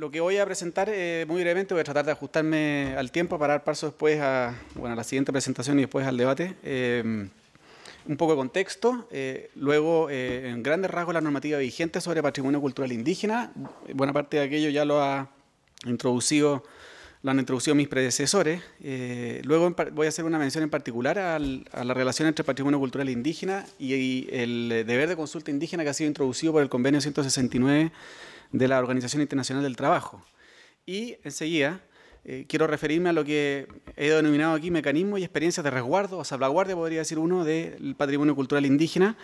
Lo que voy a presentar eh, muy brevemente, voy a tratar de ajustarme al tiempo para dar paso después a, bueno, la siguiente presentación y después al debate. Eh, un poco de contexto, eh, luego en grandes rasgos la normativa vigente sobre patrimonio cultural indígena, buena parte de aquello ya lo ha introducido lo han introducido mis predecesores. luego voy a hacer una mención en particular a la relación entre patrimonio cultural indígena y, el deber de consulta indígena que ha sido introducido por el convenio 169 de la Organización Internacional del Trabajo. Y enseguida eh, quiero referirme a lo que he denominado aquí mecanismo y experiencias de resguardo, o salvaguardia podría decir uno, del patrimonio cultural indígena,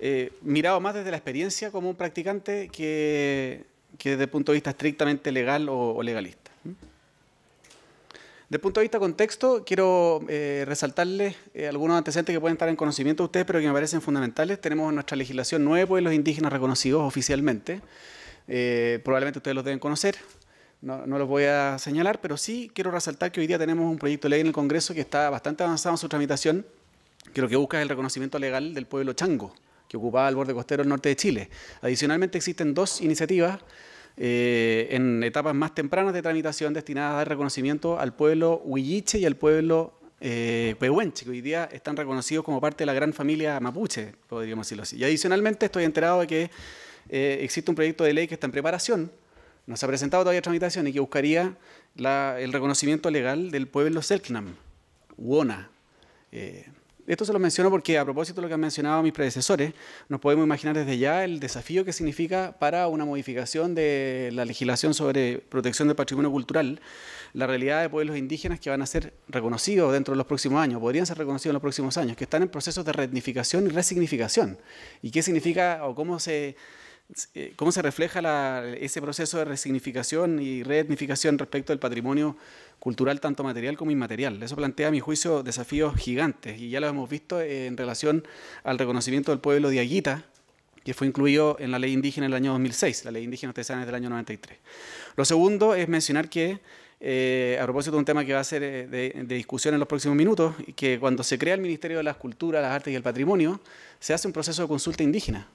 eh, mirado más desde la experiencia como un practicante que, desde el punto de vista estrictamente legal o, legalista. Desde el punto de vista contexto, quiero eh, resaltarles algunos antecedentes que pueden estar en conocimiento de ustedes, pero que me parecen fundamentales. Tenemos nuestra legislación nueve los indígenas reconocidos oficialmente. Eh, probablemente ustedes los deben conocer, no, los voy a señalar, pero sí quiero resaltar que hoy día tenemos un proyecto de ley en el Congreso que está bastante avanzado en su tramitación, que lo que busca es el reconocimiento legal del pueblo chango, que ocupaba el borde costero del norte de Chile. Adicionalmente existen dos iniciativas eh, en etapas más tempranas de tramitación destinadas a dar reconocimiento al pueblo huilliche y al pueblo eh, pehuenche, que hoy día están reconocidos como parte de la gran familia mapuche, podríamos decirlo así. Y adicionalmente estoy enterado de que eh, existe un proyecto de ley que está en preparación, nos ha presentado todavía tramitación y que buscaría el reconocimiento legal del pueblo Selknam, Wona. Eh, esto se lo menciono porque a propósito de lo que han mencionado mis predecesores, nos podemos imaginar desde ya el desafío que significa para una modificación de la legislación sobre protección del patrimonio cultural, la realidad de pueblos indígenas que van a ser reconocidos dentro de los próximos años, podrían ser reconocidos en los próximos años, que están en procesos de retnificación y resignificación. ¿Y qué significa o cómo se eh, cómo se refleja ese proceso de resignificación y reetnificación respecto del patrimonio cultural, tanto material como inmaterial. Eso plantea, a mi juicio, desafíos gigantes y ya lo hemos visto en relación al reconocimiento del pueblo de Aguita, que fue incluido en la ley indígena en el año 2006, la ley indígena es del año 93. Lo segundo es mencionar que, eh, a propósito de un tema que va a ser eh, de, de, discusión en los próximos minutos, y que cuando se crea el Ministerio de las Culturas, las Artes y el Patrimonio, se hace un proceso de consulta indígena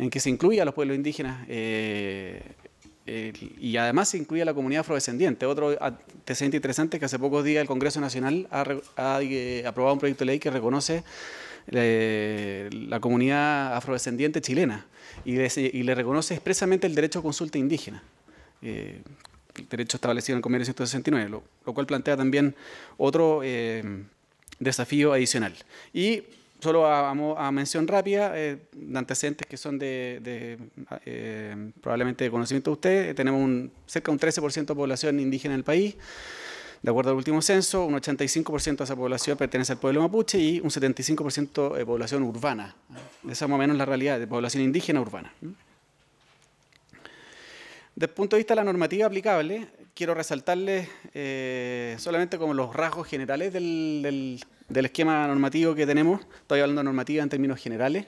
en que se incluye a los pueblos indígenas eh, eh, y además se incluye a la comunidad afrodescendiente. Otro antecedente interesante es que hace pocos días el Congreso Nacional ha, eh, aprobado un proyecto de ley que reconoce la comunidad afrodescendiente chilena y, le reconoce expresamente el derecho a consulta indígena el derecho establecido en el convenio 169, lo, cual plantea también otro desafío adicional. Y solo a, a mención rápida, eh, de antecedentes que son de, ah, eh, probablemente de conocimiento de ustedes, eh, tenemos un, cerca de un 13% de población indígena en el país, de acuerdo al último censo, un 85% de esa población pertenece al pueblo mapuche y un 75% de población urbana. Esa es más o menos la realidad, de población indígena urbana. Desde el punto de vista de la normativa aplicable, quiero resaltarles eh, solamente como los rasgos generales del, esquema normativo que tenemos. Estoy hablando de normativa en términos generales.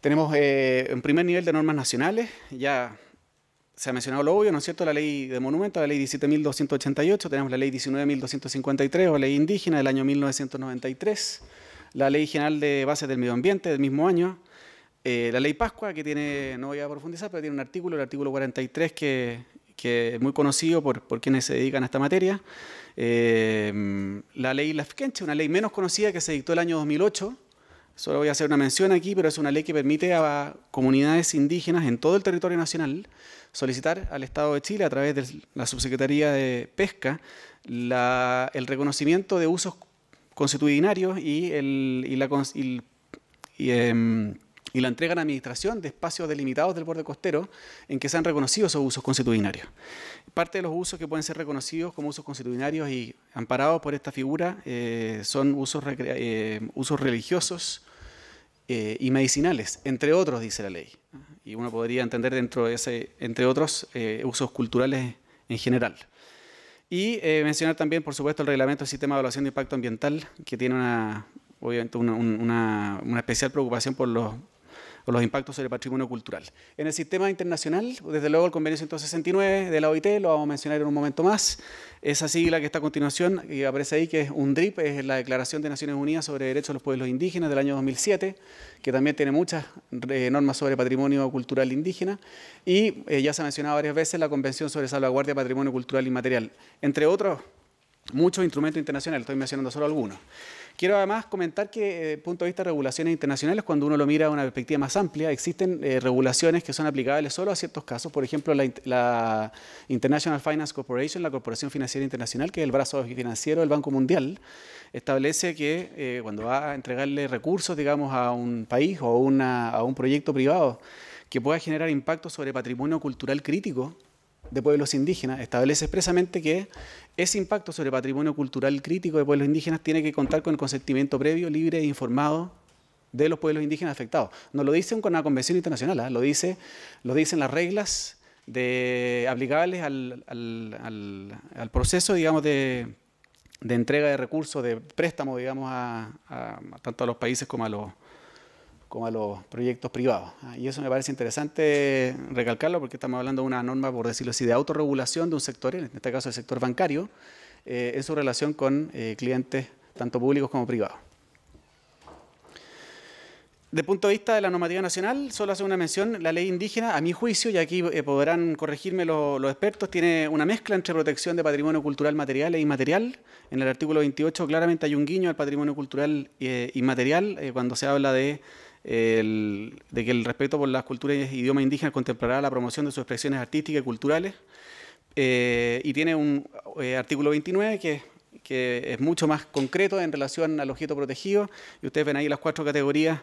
Tenemos en eh, un primer nivel de normas nacionales, ya se ha mencionado lo obvio, ¿no es cierto? La ley de monumentos, la ley 17.288, tenemos la ley 19.253 o ley indígena del año 1993, la ley general de bases del medio ambiente del mismo año, eh, la ley Pascua, que tiene, no voy a profundizar, pero tiene un artículo, el artículo 43, que que es muy conocido por, quienes se dedican a esta materia. Em, la ley Lafkenche, una ley menos conocida que se dictó el año 2008. Solo voy a hacer una mención aquí, pero es una ley que permite a comunidades indígenas en todo el territorio nacional solicitar al Estado de Chile, a través de la Subsecretaría de Pesca, el reconocimiento de usos constitucionarios y, el, la, em, y la entrega a la administración de espacios delimitados del borde costero en que se han reconocido esos usos constitucionarios. Parte de los usos que pueden ser reconocidos como usos constitucionarios y amparados por esta figura eh, son usos, eh, usos religiosos eh, y medicinales, entre otros, dice la ley. Y uno podría entender dentro de ese, entre otros, usos culturales en general. Y mencionar también, por supuesto, el reglamento del sistema de evaluación de impacto ambiental, que tiene una obviamente una, especial preocupación por los o los impactos sobre el patrimonio cultural. En el sistema internacional, desde luego el convenio 169 de la OIT, lo vamos a mencionar en un momento más, esa sigla que está a continuación y aparece ahí, que es un UNDRIP, es la Declaración de Naciones Unidas sobre Derechos de los Pueblos Indígenas del año 2007, que también tiene muchas eh, normas sobre patrimonio cultural indígena, y eh, ya se ha mencionado varias veces la Convención sobre Salvaguardia Patrimonio Cultural Inmaterial, entre otros muchos instrumentos internacionales, estoy mencionando solo algunos. Quiero además comentar que eh, desde el punto de vista de regulaciones internacionales, cuando uno lo mira a una perspectiva más amplia, existen eh, regulaciones que son aplicables solo a ciertos casos, por ejemplo la, International Finance Corporation, la Corporación Financiera Internacional, que es el brazo financiero del Banco Mundial, establece que eh, cuando va a entregarle recursos, digamos, a un país o a un proyecto privado que pueda generar impacto sobre patrimonio cultural crítico, de Pueblos Indígenas establece expresamente que ese impacto sobre patrimonio cultural crítico de pueblos indígenas tiene que contar con el consentimiento previo, libre e informado de los pueblos indígenas afectados. No lo dicen con la Convención Internacional, ¿ah? lo, dice, lo dicen las reglas de, aplicables al, proceso, digamos, de, entrega de recursos, de préstamo, digamos, a, tanto a los países como a los, como a los proyectos privados. Ah, y eso me parece interesante recalcarlo porque estamos hablando de una norma, por decirlo así, de autorregulación de un sector, en este caso el sector bancario, eh, en su relación con eh, clientes tanto públicos como privados. De punto de vista de la normativa nacional, solo hace una mención, la ley indígena, a mi juicio, y aquí eh, podrán corregirme los, expertos, tiene una mezcla entre protección de patrimonio cultural material e inmaterial. En el artículo 28 claramente hay un guiño al patrimonio cultural eh, inmaterial cuando se habla de el, de que el respeto por las culturas y idiomas indígenas contemplará la promoción de sus expresiones artísticas y culturales. Eh, y tiene un eh, artículo 29 que, que, es mucho más concreto en relación al objeto protegido. Y ustedes ven ahí las cuatro categorías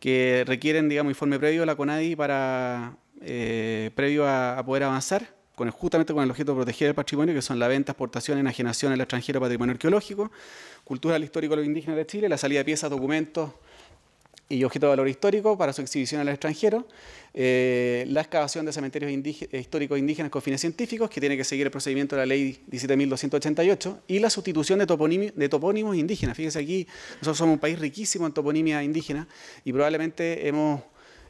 que requieren, digamos, informe previo a la CONADI para eh, previo a, poder avanzar. Con, justamente con el objeto protegido del patrimonio, que son la venta, exportación, enajenación al extranjero, patrimonio arqueológico, cultura, histórico, los indígena de Chile, la salida de piezas, documentos, y objeto de valor histórico para su exhibición al extranjero, eh, la excavación de cementerios eh, históricos indígenas con fines científicos, que tiene que seguir el procedimiento de la ley 17.288, y la sustitución de, de topónimos indígenas. Fíjense aquí, nosotros somos un país riquísimo en toponimia indígena y probablemente hemos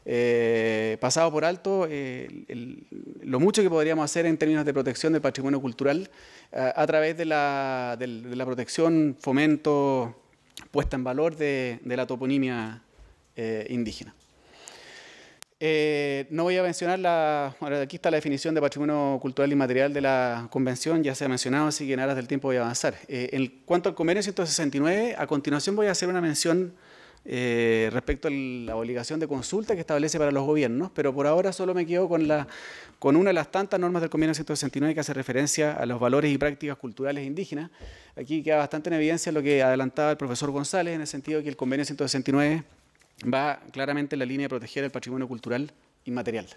eh, pasado por alto lo mucho que podríamos hacer en términos de protección del patrimonio cultural a través de la, protección, fomento, puesta en valor de, de la toponimia eh, indígena. Eh, no voy a mencionar la. aquí está la definición de patrimonio cultural inmaterial de la convención, ya se ha mencionado, así que en aras del tiempo voy a avanzar. Eh, en cuanto al convenio 169, a continuación voy a hacer una mención respecto a la obligación de consulta que establece para los gobiernos, pero por ahora solo me quedo con, la, con una de las tantas normas del convenio 169 que hace referencia a los valores y prácticas culturales indígenas. Aquí queda bastante en evidencia lo que adelantaba el profesor González, en el sentido que el convenio 169 va claramente en la línea de proteger el patrimonio cultural inmaterial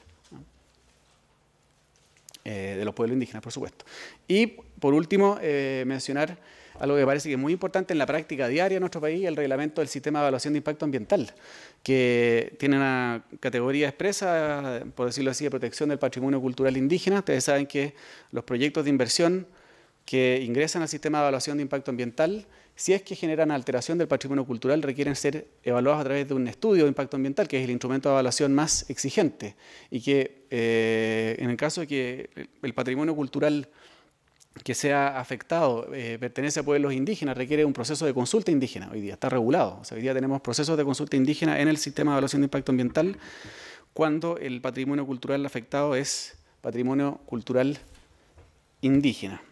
eh, de los pueblos indígenas, por supuesto. Y por último, eh, mencionar algo que parece que es muy importante en la práctica diaria de nuestro país, el reglamento del sistema de evaluación de impacto ambiental, que tiene una categoría expresa, por decirlo así, de protección del patrimonio cultural indígena. Ustedes saben que los proyectos de inversión que ingresan al sistema de evaluación de impacto ambiental si es que generan alteración del patrimonio cultural, requieren ser evaluados a través de un estudio de impacto ambiental, que es el instrumento de evaluación más exigente, y que eh, en el caso de que el patrimonio cultural que sea afectado eh, pertenece a pueblos indígenas, requiere un proceso de consulta indígena. Hoy día está regulado. hoy día tenemos procesos de consulta indígena en el sistema de evaluación de impacto ambiental cuando el patrimonio cultural afectado es patrimonio cultural indígena.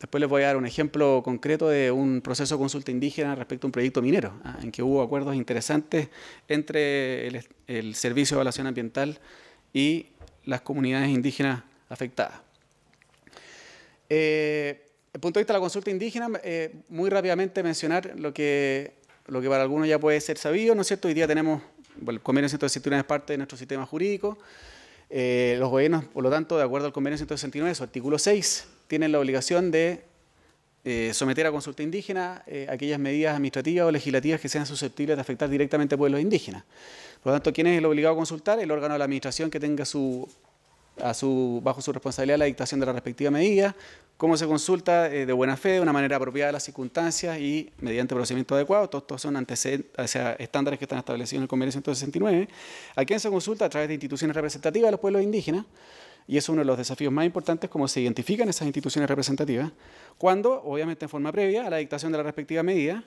Después les voy a dar un ejemplo concreto de un proceso de consulta indígena respecto a un proyecto minero, ah, en que hubo acuerdos interesantes entre el, Servicio de Evaluación Ambiental y las comunidades indígenas afectadas. Eh, el punto de vista de la consulta indígena, eh, muy rápidamente mencionar lo que, lo que para algunos ya puede ser sabido, ¿no es cierto? Hoy día tenemos, el convenio 169 es parte de nuestro sistema jurídico, eh, los gobiernos, por lo tanto, de acuerdo al convenio 169, su artículo 6, tienen la obligación de eh, someter a consulta indígena eh, aquellas medidas administrativas o legislativas que sean susceptibles de afectar directamente a pueblos indígenas. Por lo tanto, ¿quién es el obligado a consultar? El órgano de la administración que tenga su, bajo su responsabilidad la dictación de la respectiva medida, cómo se consulta eh, de buena fe, de una manera apropiada a las circunstancias y mediante procedimiento adecuado. Todos estos son estándares que están establecidos en el Convenio 169. ¿A quién se consulta? A través de instituciones representativas de los pueblos indígenas y es uno de los desafíos más importantes, cómo se identifican esas instituciones representativas, cuando, obviamente en forma previa a la dictación de la respectiva medida,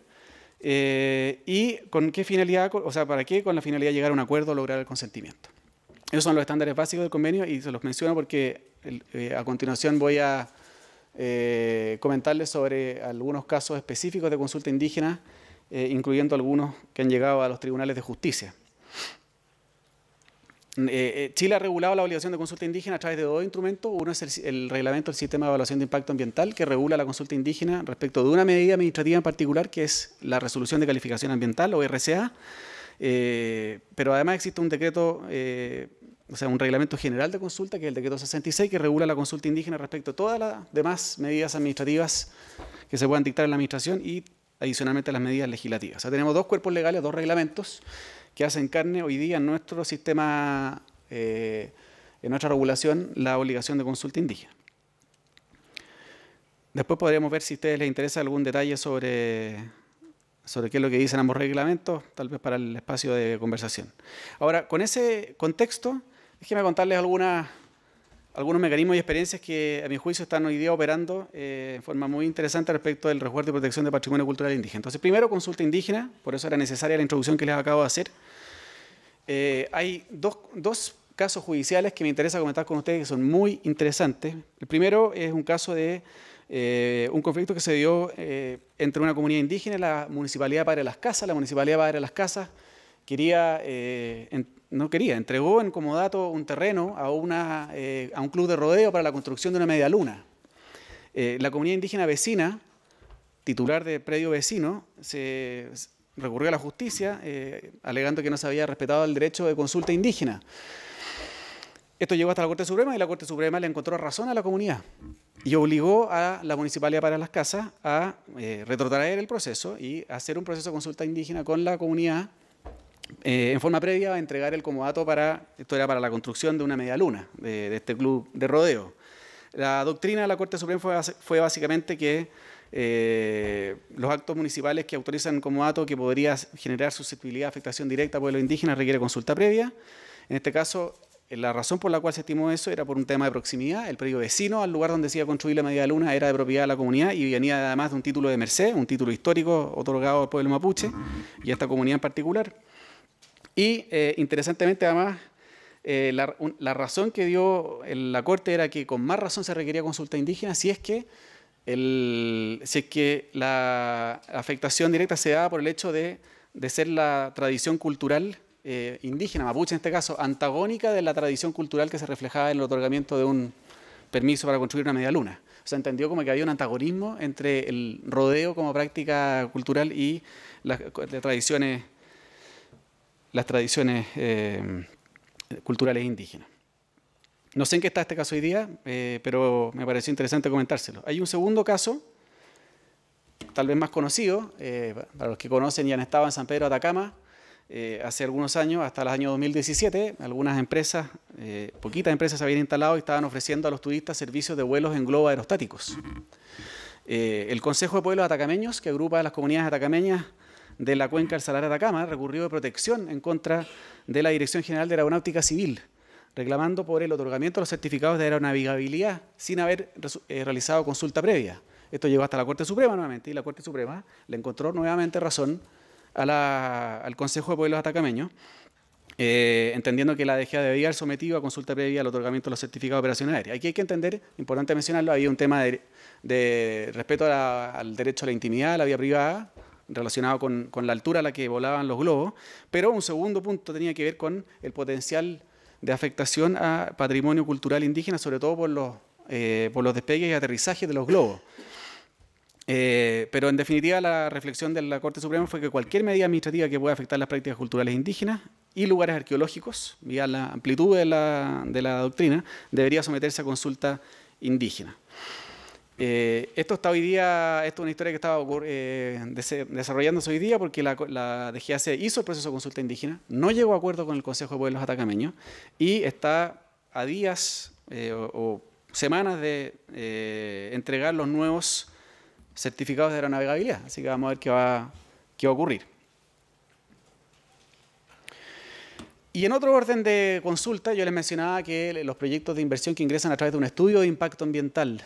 eh, y con qué finalidad, o sea, para qué, con la finalidad de llegar a un acuerdo o lograr el consentimiento. Esos son los estándares básicos del convenio y se los menciono porque eh, a continuación voy a eh, comentarles sobre algunos casos específicos de consulta indígena, incluyendo algunos que han llegado a los tribunales de justicia. Eh, eh, Chile ha regulado la obligación de consulta indígena a través de dos instrumentos. Uno es el, reglamento del sistema de evaluación de impacto ambiental, que regula la consulta indígena respecto de una medida administrativa en particular, que es la resolución de calificación ambiental o RCA. Eh, pero además existe un decreto, o sea, un reglamento general de consulta, que es el decreto 66, que regula la consulta indígena respecto a todas las demás medidas administrativas que se puedan dictar en la administración y adicionalmente las medidas legislativas. O sea, tenemos dos cuerpos legales, dos reglamentos que hacen carne hoy día en nuestro sistema, eh, en nuestra regulación, la obligación de consulta indígena. Después podríamos ver si a ustedes les interesa algún detalle sobre, sobre qué es lo que dicen ambos reglamentos, tal vez para el espacio de conversación. Ahora, con ese contexto, déjenme contarles algunas algunos mecanismos y experiencias que a mi juicio están hoy día operando eh, en forma muy interesante respecto del resguardo y protección del patrimonio cultural indígena. Entonces, primero, consulta indígena, por eso era necesaria la introducción que les acabo de hacer. Eh, hay dos, dos, casos judiciales que me interesa comentar con ustedes que son muy interesantes. El primero es un caso de eh, un conflicto que se dio eh, entre una comunidad indígena y la Municipalidad Padre de las Casas. La Municipalidad Padre de las Casas quería, eh, no quería, entregó en comodato un terreno a, una, eh, a un club de rodeo para la construcción de una media luna. Eh, la comunidad indígena vecina, titular de predio vecino, se recurrió a la justicia alegando que no se había respetado el derecho de consulta indígena. Esto llegó hasta la Corte Suprema y la Corte Suprema le encontró razón a la comunidad y obligó a la Municipalidad para las Casas a retrotraer el proceso y hacer un proceso de consulta indígena con la comunidad eh, en forma previa a entregar el comodato para, esto era para la construcción de una media luna de, este club de rodeo. La doctrina de la Corte Suprema fue, básicamente que eh, los actos municipales que autorizan comodato que podría generar susceptibilidad a afectación directa a pueblos indígenas requiere consulta previa. En este caso, eh, la razón por la cual se estimó eso era por un tema de proximidad. El predio vecino al lugar donde se iba a construir la media luna era de propiedad de la comunidad y venía además de un título de merced, un título histórico otorgado al pueblo mapuche y a esta comunidad en particular. Y eh, interesantemente además, eh, la, razón que dio la Corte era que con más razón se requería consulta indígena si es que, el, si que la afectación directa se daba por el hecho de, ser la tradición cultural eh, indígena, mapuche en este caso, antagónica de la tradición cultural que se reflejaba en el otorgamiento de un permiso para construir una media luna. O sea, entendió como que había un antagonismo entre el rodeo como práctica cultural y las, las tradiciones las tradiciones eh, culturales indígenas. No sé en qué está este caso hoy día, eh, pero me pareció interesante comentárselo. Hay un segundo caso, tal vez más conocido, eh, para los que conocen y han estado en San Pedro de Atacama, hace algunos años, hasta el año 2017, algunas empresas, poquitas empresas se habían instalado y estaban ofreciendo a los turistas servicios de vuelos en globo aerostáticos. el Consejo de Pueblos Atacameños, que agrupa a las comunidades atacameñas de la cuenca del Salar de Atacama recurrió de protección en contra de la Dirección General de Aeronáutica Civil, reclamando por el otorgamiento de los certificados de aeronavegabilidad sin haber eh, realizado consulta previa. Esto llegó hasta la Corte Suprema nuevamente y la Corte Suprema le encontró nuevamente razón al Consejo de Pueblos Atacameños, eh, entendiendo que la DGA debía haber sometido a consulta previa al otorgamiento de los certificados de Aquí hay que entender, importante mencionarlo, había un tema de, respeto al derecho a la intimidad, a la vida privada, relacionado con, la altura a la que volaban los globos, pero un segundo punto tenía que ver con el potencial de afectación a patrimonio cultural indígena, sobre todo por los, eh, por los despegues y aterrizajes de los globos. Eh, pero en definitiva la reflexión de la Corte Suprema fue que cualquier medida administrativa que pueda afectar las prácticas culturales indígenas y lugares arqueológicos, vía la amplitud de la doctrina, debería someterse a consulta indígena. Eh, esto está hoy día, esto es una historia que estaba eh, desarrollándose hoy día porque la, DGAC hizo el proceso de consulta indígena, no llegó a acuerdo con el Consejo de Pueblos Atacameños y está a días eh, o, semanas de entregar los nuevos certificados de aeronavegabilidad. Así que vamos a ver qué va, qué va a ocurrir. Y en otro orden de consulta, yo les mencionaba que los proyectos de inversión que ingresan a través de un estudio de impacto ambiental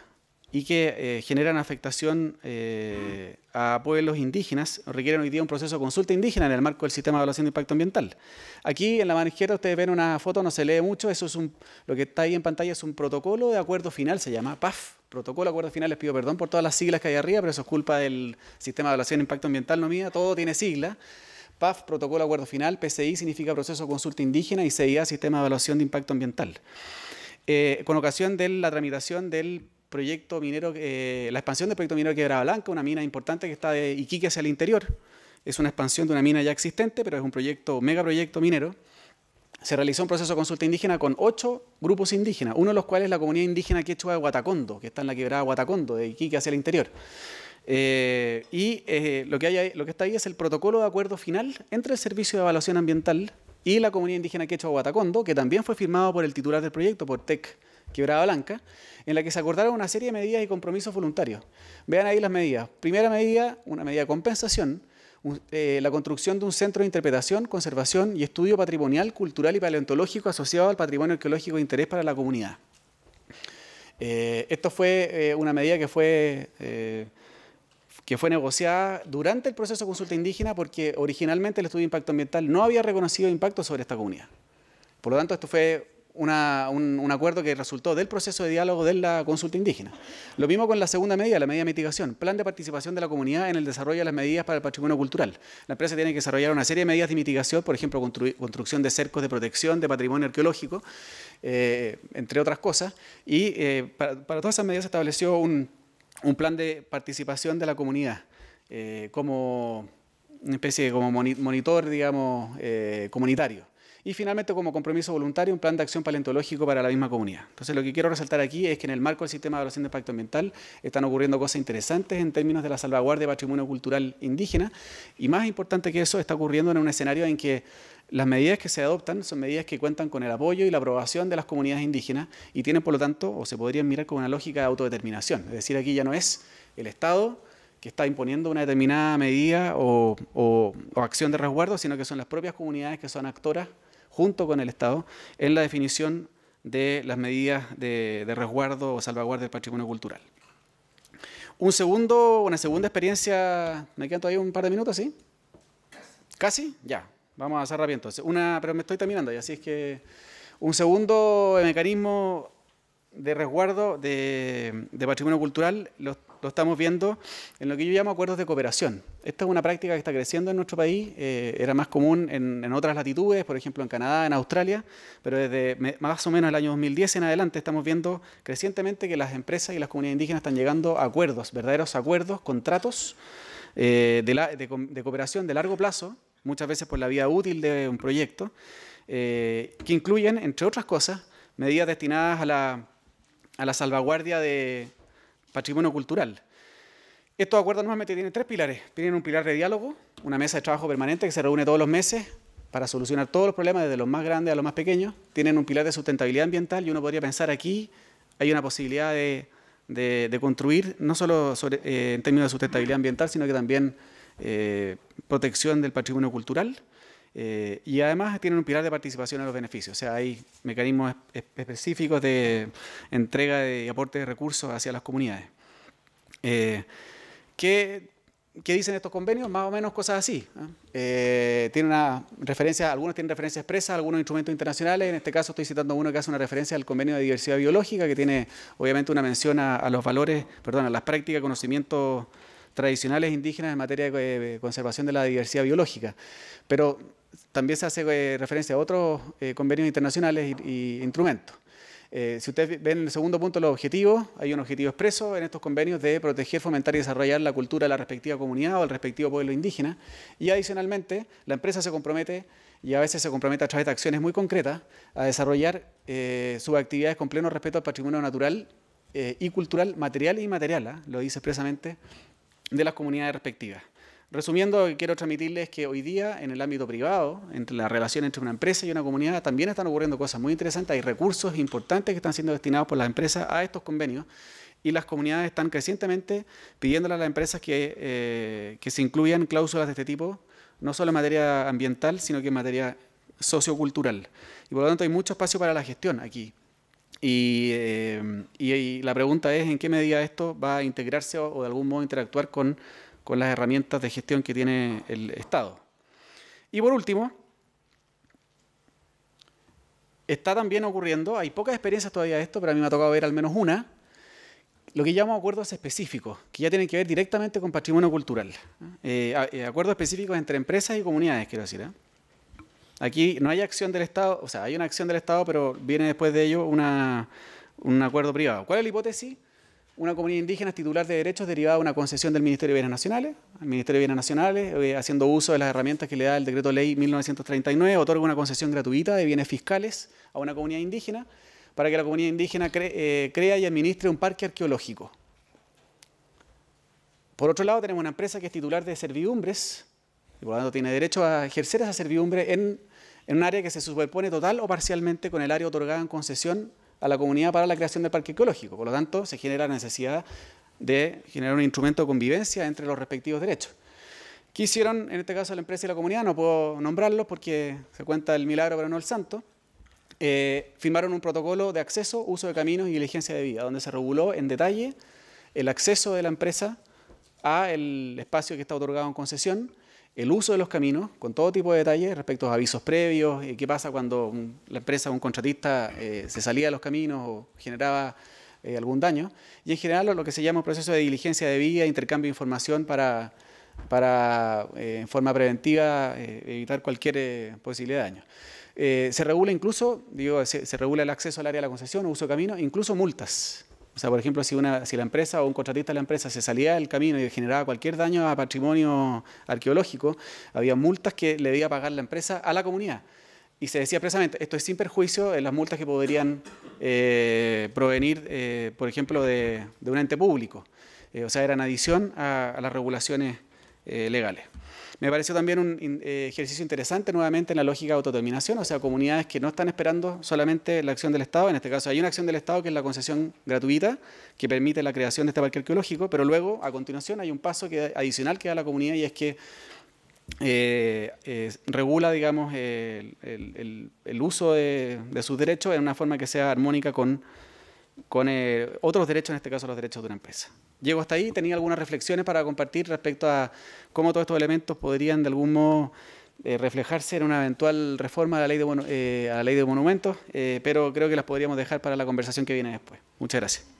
y que eh, generan afectación eh, a pueblos indígenas, requieren hoy día un proceso de consulta indígena en el marco del sistema de evaluación de impacto ambiental. Aquí en la mano izquierda ustedes ven una foto, no se lee mucho, eso es un, lo que está ahí en pantalla es un protocolo de acuerdo final, se llama PAF, protocolo de acuerdo final, les pido perdón por todas las siglas que hay arriba, pero eso es culpa del sistema de evaluación de impacto ambiental, no mía, todo tiene sigla. PAF, protocolo de acuerdo final, PCI significa proceso de consulta indígena y CIA, sistema de evaluación de impacto ambiental. Eh, con ocasión de la tramitación del proyecto minero, eh, la expansión del proyecto minero de Quebrada Blanca, una mina importante que está de Iquique hacia el interior. Es una expansión de una mina ya existente, pero es un proyecto, megaproyecto minero. Se realizó un proceso de consulta indígena con ocho grupos indígenas, uno de los cuales es la comunidad indígena quechua de Guatacondo que está en la quebrada Guatacondo de Iquique hacia el interior. Eh, y eh, lo, que hay lo que está ahí es el protocolo de acuerdo final entre el Servicio de Evaluación Ambiental y la comunidad indígena quechua de Huatacondo, que también fue firmado por el titular del proyecto, por TEC Quebrada Blanca, en la que se acordaron una serie de medidas y compromisos voluntarios. Vean ahí las medidas. Primera medida, una medida de compensación, eh, la construcción de un centro de interpretación, conservación y estudio patrimonial, cultural y paleontológico asociado al patrimonio arqueológico de interés para la comunidad. Eh, esto fue eh, una medida que fue, que fue negociada durante el proceso de consulta indígena porque originalmente el estudio de impacto ambiental no había reconocido impacto sobre esta comunidad. Por lo tanto, esto fue un, acuerdo que resultó del proceso de diálogo de la consulta indígena. Lo mismo con la segunda medida, la medida de mitigación, plan de participación de la comunidad en el desarrollo de las medidas para el patrimonio cultural. La empresa tiene que desarrollar una serie de medidas de mitigación, por ejemplo, construcción de cercos de protección de patrimonio arqueológico, eh, entre otras cosas, y eh, para, todas esas medidas se estableció un, plan de participación de la comunidad eh, como una especie de como monitor, digamos, comunitario. Y finalmente, como compromiso voluntario, un plan de acción paleontológico para la misma comunidad. Entonces, lo que quiero resaltar aquí es que en el marco del sistema de evaluación de impacto ambiental están ocurriendo cosas interesantes en términos de la salvaguardia de patrimonio cultural indígena. Y más importante que eso, está ocurriendo en un escenario en que las medidas que se adoptan son medidas que cuentan con el apoyo y la aprobación de las comunidades indígenas y tienen, por lo tanto, o se podrían mirar con una lógica de autodeterminación. Es decir, aquí ya no es el Estado que está imponiendo una determinada medida o, o acción de resguardo, sino que son las propias comunidades que son actoras junto con el Estado, en la definición de las medidas de, resguardo o salvaguarda del patrimonio cultural. Un segundo, una segunda experiencia, me quedan todavía un par de minutos, ¿sí? ¿Casi? Ya, vamos a cerrar bien entonces. Una, pero me estoy terminando así es que un segundo mecanismo de resguardo de, patrimonio cultural lo estamos viendo en lo que yo llamo acuerdos de cooperación. Esta es una práctica que está creciendo en nuestro país, eh, era más común en, otras latitudes, por ejemplo en Canadá, en Australia, pero desde más o menos el año 2010 en adelante estamos viendo crecientemente que las empresas y las comunidades indígenas están llegando a acuerdos, verdaderos acuerdos, contratos eh, de, cooperación de largo plazo, muchas veces por la vida útil de un proyecto, eh, que incluyen, entre otras cosas, medidas destinadas a la salvaguardia de, patrimonio cultural. Estos acuerdos normalmente tienen tres pilares. Tienen un pilar de diálogo, una mesa de trabajo permanente que se reúne todos los meses para solucionar todos los problemas, desde los más grandes a los más pequeños. Tienen un pilar de sustentabilidad ambiental y uno podría pensar aquí hay una posibilidad de, construir, no solo eh, en términos de sustentabilidad ambiental, sino que también eh, protección del patrimonio cultural. Eh, y además tienen un pilar de participación en los beneficios, o sea, hay mecanismos específicos de entrega y aporte de recursos hacia las comunidades. Eh, ¿qué, dicen estos convenios? Más o menos cosas así. ¿eh? una referencia, algunos tienen referencia expresa, algunos instrumentos internacionales. En este caso estoy citando uno que hace una referencia al convenio de diversidad biológica, que tiene obviamente una mención a, los valores, perdón, a las prácticas, conocimientos tradicionales indígenas en materia de conservación de la diversidad biológica. Pero también se hace eh, referencia a otros eh, convenios internacionales e instrumentos. Eh, si ustedes ven el segundo punto los objetivos, hay un objetivo expreso en estos convenios de proteger, fomentar y desarrollar la cultura de la respectiva comunidad o el respectivo pueblo indígena. Y adicionalmente, la empresa se compromete, y a veces se compromete a través de acciones muy concretas, a desarrollar sus actividades con pleno respeto al patrimonio natural y cultural, material y inmaterial, ¿ah? lo dice expresamente, de las comunidades respectivas. Resumiendo, quiero transmitirles que hoy día en el ámbito privado, entre la relación entre una empresa y una comunidad, también están ocurriendo cosas muy interesantes. Hay recursos importantes que están siendo destinados por las empresas a estos convenios y las comunidades están crecientemente pidiéndole a las empresas que, eh, que se incluyan cláusulas de este tipo, no solo en materia ambiental, sino que en materia sociocultural. Y por lo tanto hay mucho espacio para la gestión aquí. Y, eh, y, la pregunta es en qué medida esto va a integrarse o, o de algún modo interactuar con con las herramientas de gestión que tiene el Estado. Y por último, está también ocurriendo, hay pocas experiencias todavía de esto, pero a mí me ha tocado ver al menos una, lo que llamamos acuerdos específicos, que ya tienen que ver directamente con patrimonio cultural. Eh, eh, acuerdos específicos entre empresas y comunidades, quiero decir. ¿eh? Aquí no hay acción del Estado, o sea, hay una acción del Estado, pero viene después de ello un acuerdo privado. ¿Cuál es la hipótesis? una comunidad indígena es titular de derechos derivada de una concesión del Ministerio de Bienes Nacionales. El Ministerio de Bienes Nacionales, eh, haciendo uso de las herramientas que le da el Decreto Ley 1939, otorga una concesión gratuita de bienes fiscales a una comunidad indígena para que la comunidad indígena eh, crea y administre un parque arqueológico. Por otro lado, tenemos una empresa que es titular de servidumbres y por lo tanto tiene derecho a ejercer esa servidumbre en, en un área que se superpone total o parcialmente con el área otorgada en concesión a la comunidad para la creación del parque ecológico. Por lo tanto, se genera la necesidad de generar un instrumento de convivencia entre los respectivos derechos. ¿Qué hicieron en este caso la empresa y la comunidad? No puedo nombrarlos porque se cuenta el milagro pero no el santo. Eh, firmaron un protocolo de acceso, uso de caminos y diligencia de vida, donde se reguló en detalle el acceso de la empresa a el espacio que está otorgado en concesión el uso de los caminos con todo tipo de detalles respecto a avisos previos, eh, qué pasa cuando la empresa o un contratista eh, se salía de los caminos o generaba eh, algún daño. Y en general lo que se llama un proceso de diligencia de vía, intercambio de información para, para en forma preventiva evitar cualquier posibilidad de daño. se regula incluso, digo, se, regula el acceso al área de la concesión, uso de caminos, incluso multas. O sea, por ejemplo, si, la empresa o un contratista de la empresa se salía del camino y generaba cualquier daño a patrimonio arqueológico, había multas que le debía pagar la empresa a la comunidad. Y se decía precisamente, esto es sin perjuicio de las multas que podrían eh, provenir, eh, por ejemplo, de, un ente público. Eh, o sea, eran adición a las regulaciones legales. Me pareció también un eh, ejercicio interesante nuevamente en la lógica de autodeterminación, o sea, comunidades que no están esperando solamente la acción del Estado. En este caso hay una acción del Estado que es la concesión gratuita, que permite la creación de este parque arqueológico, pero luego, a continuación, hay un paso que, adicional que da la comunidad y es que eh, eh, regula, digamos, el, uso de sus derechos en una forma que sea armónica con con eh, otros derechos, en este caso los derechos de una empresa. Llego hasta ahí, tenía algunas reflexiones para compartir respecto a cómo todos estos elementos podrían de algún modo eh, reflejarse en una eventual reforma la ley de, eh, a la ley de monumentos, pero creo que las podríamos dejar para la conversación que viene después. Muchas gracias.